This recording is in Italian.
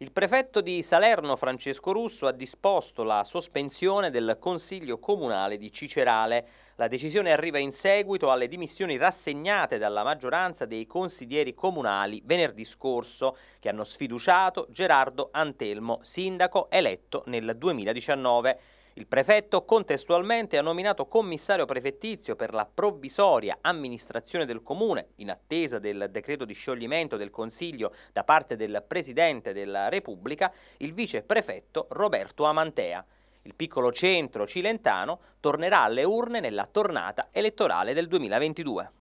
Il prefetto di Salerno Francesco Russo ha disposto la sospensione del Consiglio Comunale di Cicerale. La decisione arriva in seguito alle dimissioni rassegnate dalla maggioranza dei consiglieri comunali venerdì scorso, che hanno sfiduciato Gerardo Antelmo, sindaco eletto nel 2019. Il prefetto contestualmente ha nominato commissario prefettizio per la provvisoria amministrazione del comune in attesa del decreto di scioglimento del Consiglio da parte del Presidente della Repubblica il vice prefetto Roberto Amantea. Il piccolo centro cilentano tornerà alle urne nella tornata elettorale del 2022.